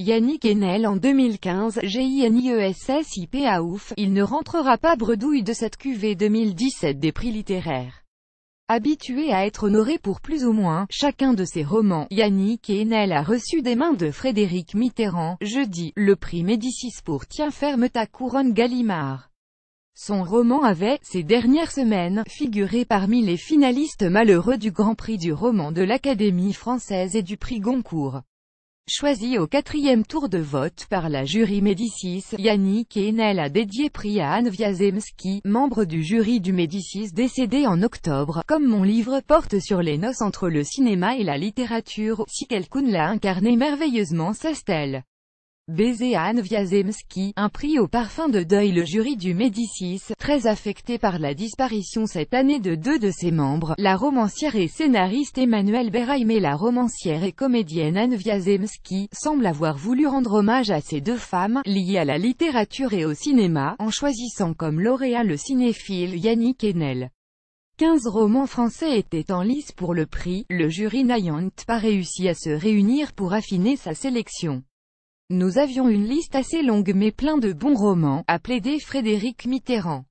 Yannick Enel en 2015 G-I-N-I-E-S-I-P à ouf, il ne rentrera pas bredouille de cette cuvée 2017 des prix littéraires. Habitué à être honoré pour plus ou moins chacun de ses romans, Yannick Enel a reçu des mains de Frédéric Mitterrand, jeudi, le prix Médicis pour Tiens ferme ta couronne Gallimard. Son roman avait, ces dernières semaines, figuré parmi les finalistes malheureux du Grand Prix du roman de l'Académie française et du prix Goncourt. Choisi au quatrième tour de vote par la jury Médicis, Yannick Enel a dédié prix à Anne Viazemski, membre du jury du Médicis décédé en octobre. Comme mon livre porte sur les noces entre le cinéma et la littérature, si quelqu'un l'a incarné merveilleusement, c'est stèle. Baiser Anne Wiazemski, un prix au parfum de deuil Le jury du Médicis, très affecté par la disparition cette année de deux de ses membres, la romancière et scénariste Emmanuel Beraim et la romancière et comédienne Anne Wiazemski, semble avoir voulu rendre hommage à ces deux femmes, liées à la littérature et au cinéma, en choisissant comme lauréat le cinéphile Yannick Enel. Quinze romans français étaient en lice pour le prix, le jury n'ayant pas réussi à se réunir pour affiner sa sélection. Nous avions une liste assez longue mais plein de bons romans, a plaidé Frédéric Mitterrand.